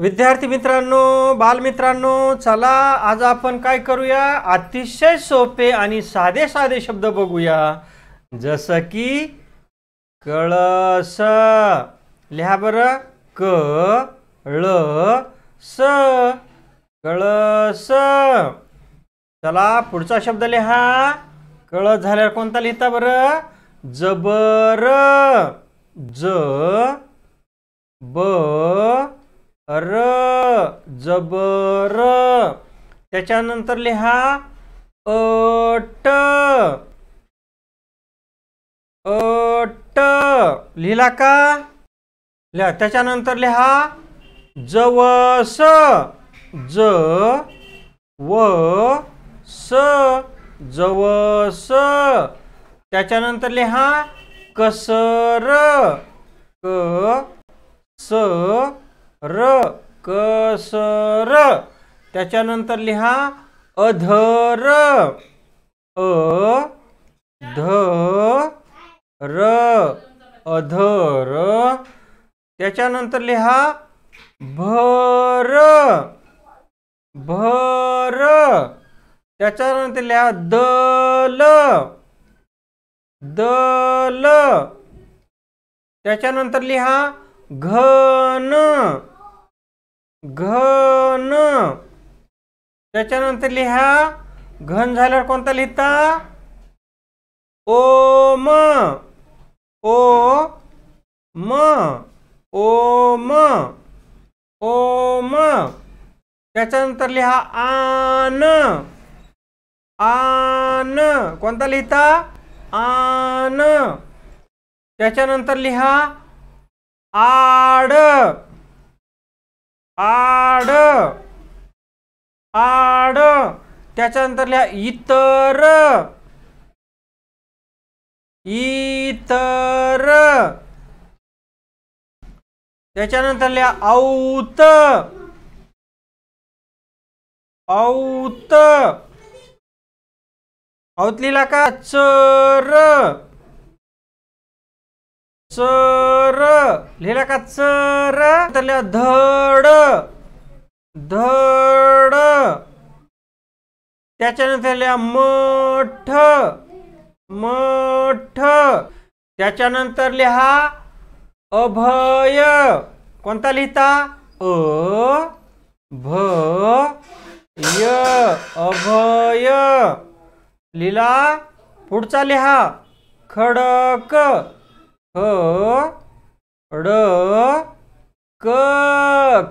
विद्यार्थी मित्रांनो बालमित्रांनो चला आज आपण काय करूया अतिशय सोपे आणि साधे साधे शब्द बघूया जसं की कळस लिहा बरं क ळ स कळस चला पुढचा शब्द लिहा कळ झाल्यावर कोणता लिहिता बरं जबर ज ब र जबर त्याच्यानंतर लिहा अट अट लिहिला का लिहा त्याच्यानंतर लिहा जवस ज व स जवस त्याच्यानंतर लिहा कसर क स र कसर त्याच्यानंतर लिहा अधर अ ध र अधर त्याच्यानंतर लिहा भर भर त्याच्यानंतर लिहा दल दल त्याच्यानंतर लिहा घन घन त्याच्यानंतर लिहा घन झाल्यावर कोणता लिहिता ओम ओ म ओम ओम त्याच्यानंतर लिहा आन आन कोणता लिहिता आन त्याच्यानंतर लिहा आड आड आड त्याच्यानंतर लिहा इतर इतर त्याच्यानंतर लिहा औत औत औत लिहिला का चर सर लिहिला का चर तर धड धड त्याच्यानंतर लिहा मठ मठ त्याच्यानंतर लिहा अभय कोणता लिहिता अ भ य अभय लिहिला पुढचा लिहा खडक ख ड क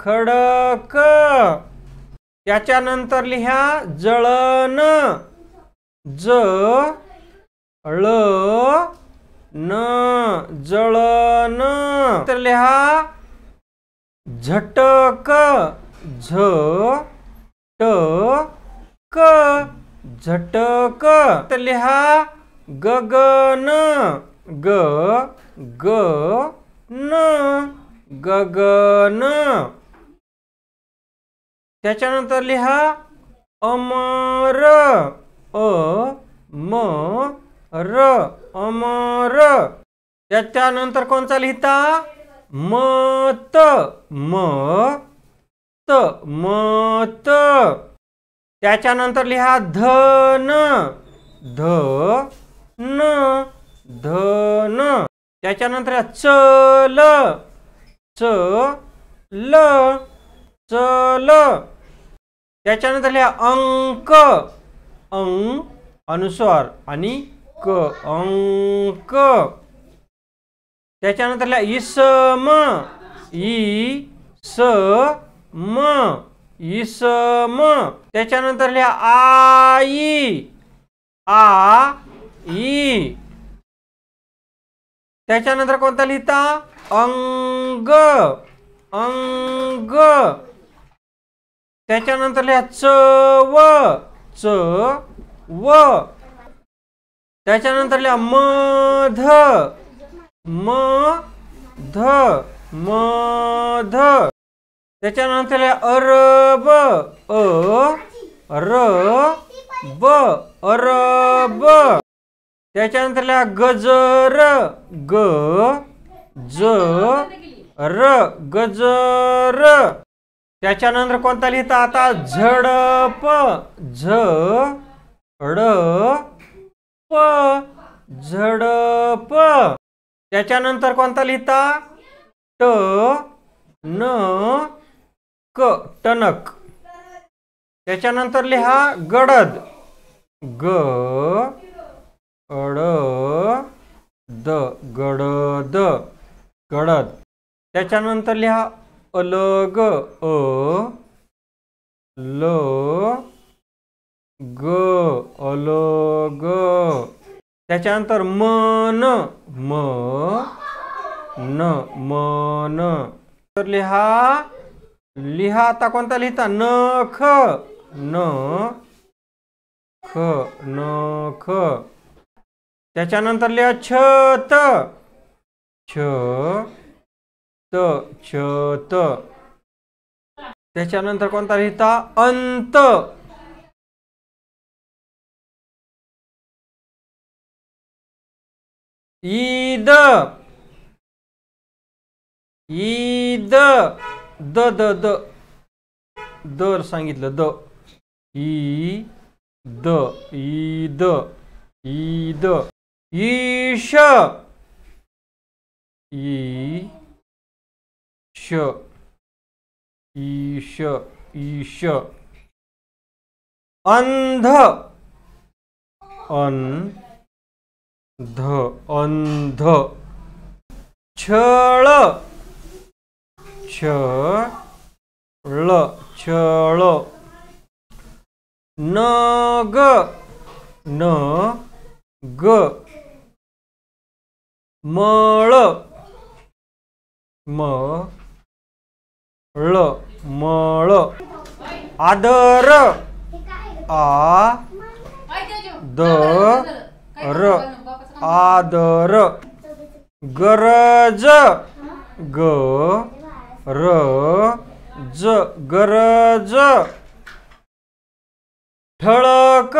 खडक त्याच्यानंतर लिहा जळन ज ळ न जळन तर लिहा झटक झ ट क झटक तर लिहा गगन ग ग न गगन त्याच्यानंतर लिहा अमर अ म र अमर त्याच्यानंतर कोणता लिहिता मत म त मत त्याच्यानंतर लिहा धन ध न धन त्याच्यानंतर च ल च ल चल त्याच्यानंतर लिहा अंक अं अनुस्वार आणि क अंक त्याच्यानंतर लिहा इसम ई स म म त्याच्यानंतर लिहा आई आ ई त्याच्यानंतर कोणता लिहिता अंग अंग त्याच्यानंतर लिहा च व च व त्याच्यानंतर लिहा म ध म ध म ध त्याच्यानंतर लिहा अरब अ र ब अरब त्याच्यानंतरला गजर ग ज र गजर त्याच्यानंतर कोणता लिहिता आता झडप झ ड प झडप त्याच्यानंतर कोणता लिहिता ट न क टनक त्याच्यानंतर लिहा गडद ग अड द गडद गडद त्याच्यानंतर लिहा अलग अ ल ग अलग त्याच्यानंतर मन म न मन तर लिहा लिहा आता कोणता लिहिता न ख न ख न ख त्याच्यानंतर लिहा छत छ त छत त्याच्यानंतर कोणता लिहिता अंत ईद ईद द द द दर सांगितलं द ई द ईद ईद ईश ईश ईश ईश अंध ध अंध छळ छळ छळ नग न ग मळ मळ मळ आदर आ द र आदर गरज ग र ज गरज ठळक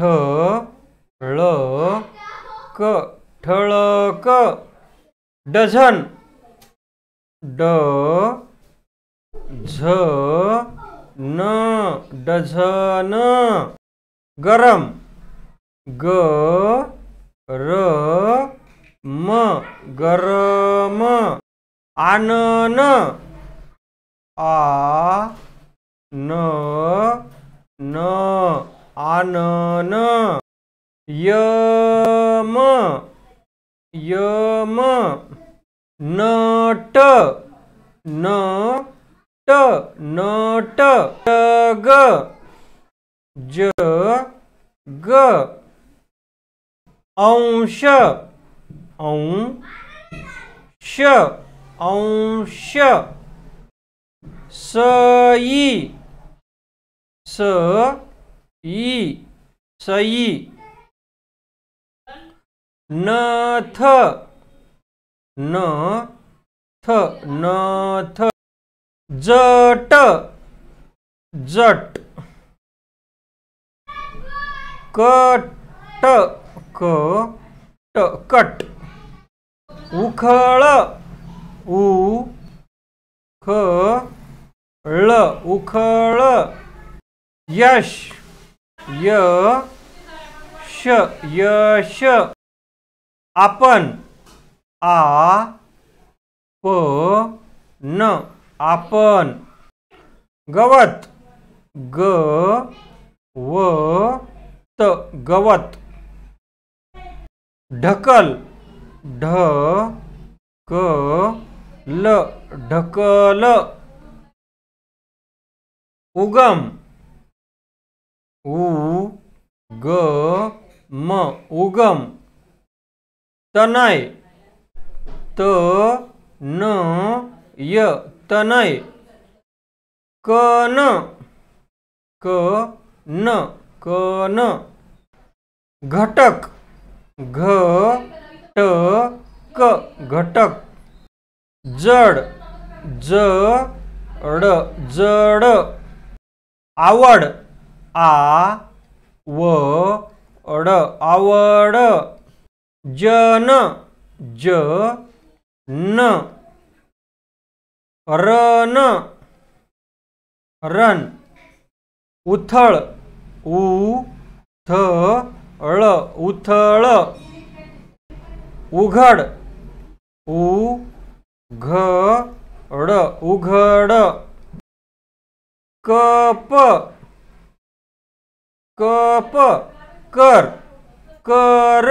ठ ळ क ठळक डझन ड झ न डझन गरम ग र म गरम आनन आ न न आनन य यम नट नट नट जग ज ग अंश अंश अंश सई सई सई नथ न थ न जट जट कट क ट कट उखळ उ ख ळ उखळ यश य श यश आपण आ प न आपण गवत ग व त गवत ढकल ढ क ल ढकल उगम उ ग म उगम तनय त न य तनय कन क न कन घटक घ ट क घटक जड ज ड जड आवड आ व ड आवड जन ज न रन रन उथळ उ थ ळ उथळ उघड उ घ ड उघड कप कप कर कर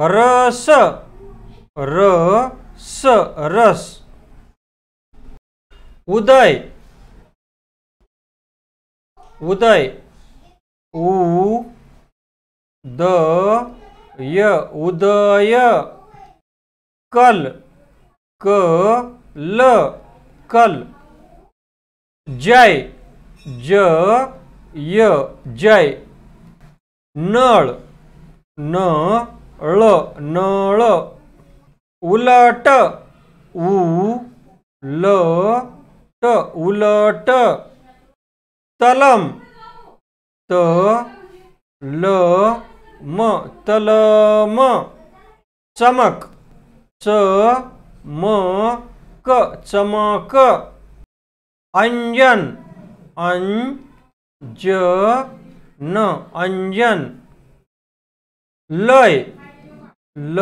रस र स रस उदय उदय उ द य उदय कल क ल कल जय ज य जय नल न ळ नळ उलट उ ल ट उलट तलम त ल म तलम चमक च म क चमक अंजन ज न अंजन लय ल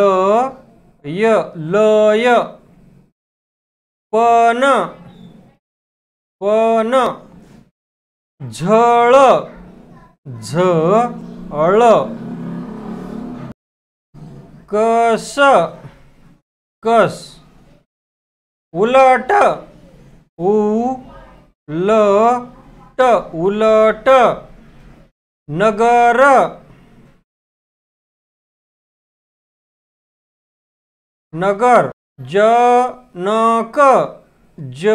लय लय पन पन झळ झ अळ कस कस उलट उ ल ट उलट नगर नगर ज न क ज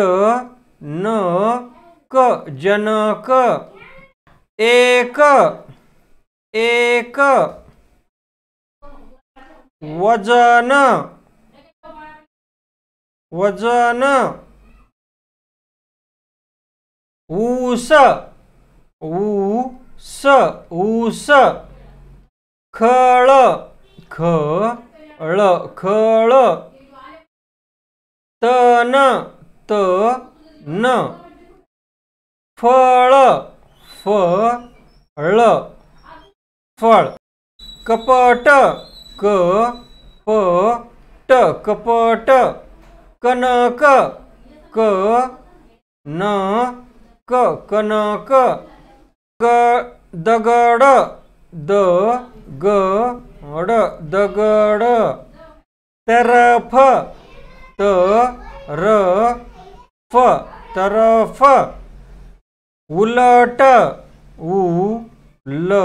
न क जनक एक एक वजन वजन ऊस ऊस ऊस खळ ख ळ खळ तन त न फळ फ ळ फळ कपट क प ट कपट कनक क न क कनक ग दगड द ग अड़, दगड तरफ त र फ तरफ उलट उ ल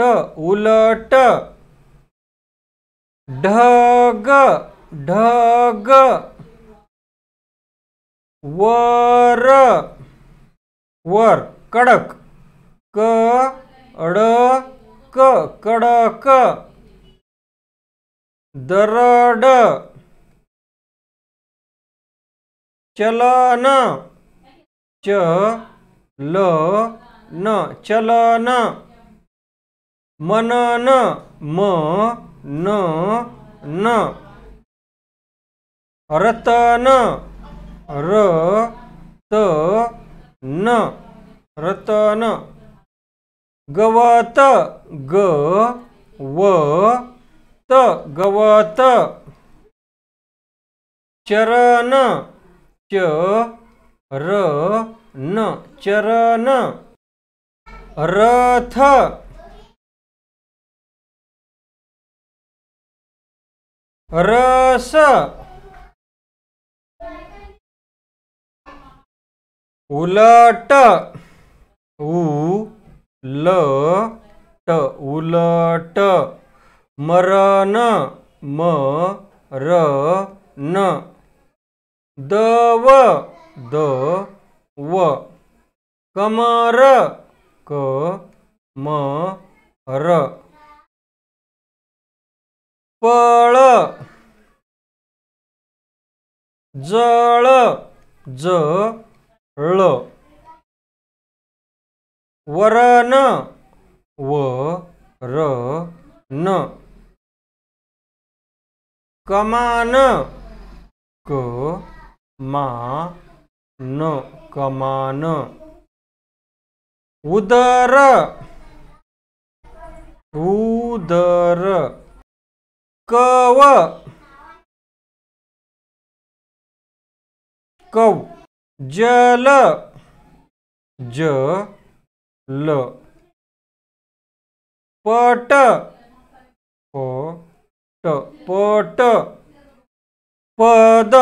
ट उलट ढग ढग वर वर कडक क क कडक दरड चलन च ल न चलन मनन म न न रतन र त न रतन गवत ग व त गवत चरण च र न चरण रथ रस उलट उ ल ट उलट मरण म र न दव द व कमर क म र पळ जळ ज ळ वरन व र न कमान क मा न कमान उदर उदर कव कव जल ज ल पट हो. ट पट पद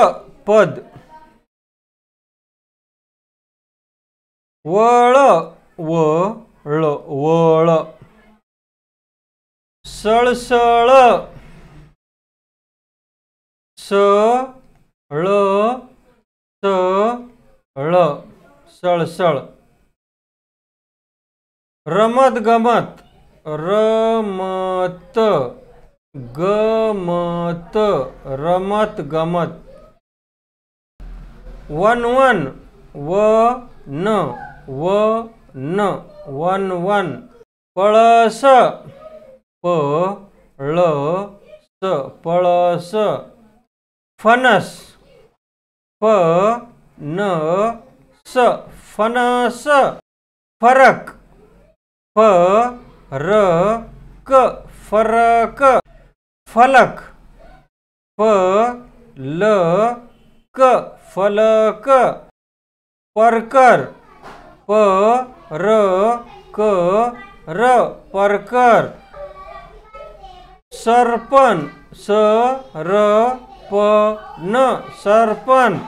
पद वळ व ळ वळ सळसळ स सळ सळसळ रमत गमत रमत गमत रमत गमत वन वन व न व न वन वन पळस प ळ स पळस फनस प न स फनस फरक फ र क फरक फलक प ल क फलक परकर प र क र परकर सरपण स र प न सरपण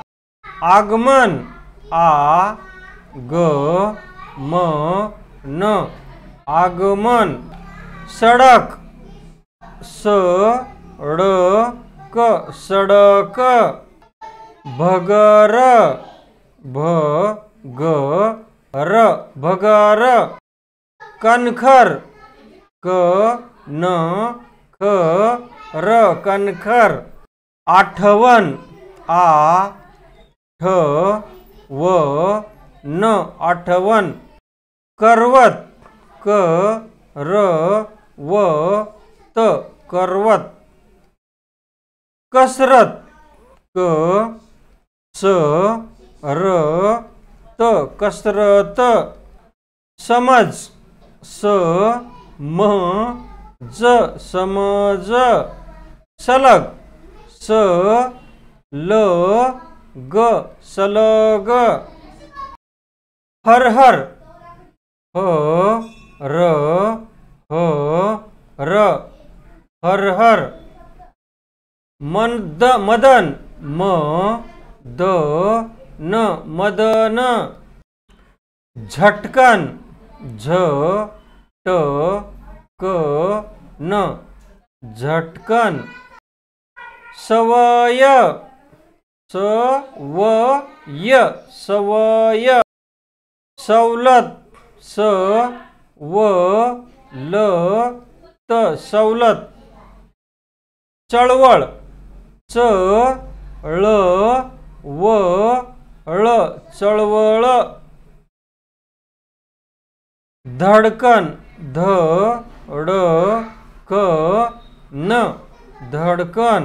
आगमन आ ग म न आगमन सडक स क सडक भगर भ ग र भगर कनखर, क न ख र कनखर आठवण आ ठ व न आठवण करवत क र व त करवत कसरत क स र त कसरत समज स म ज समज सलग स ल ग सलग हरहर ह र ह र हर हर मन द मदन म द न मदन झटकन झ ट क न झटकन सवय स व य सवय सवलत स व ल त सवलत चळवळ च ळ व ळ चळवळ धडकन ध ड क न धडकन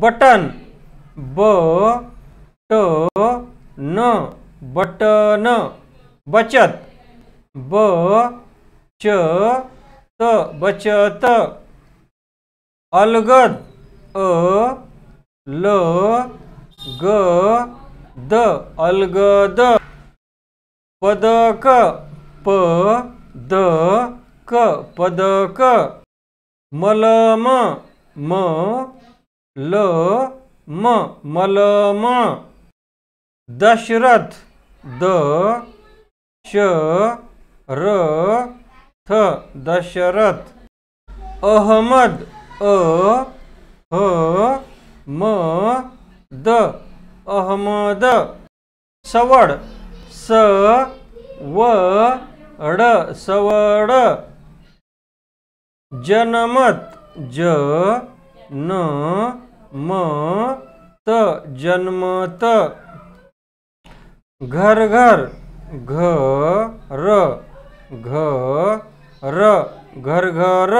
बटन ब ट न बटन बचत ब च त बचत अलगद अ ल ग द अलगद पदक प द क पदक मलम म ल म मलम दशरथ द श र थ दशरथ अहमद अ ह म द अहमद सवड स व ड सवड जनमत ज न म त ज-न-म-त घर घर घ र घ र घरघर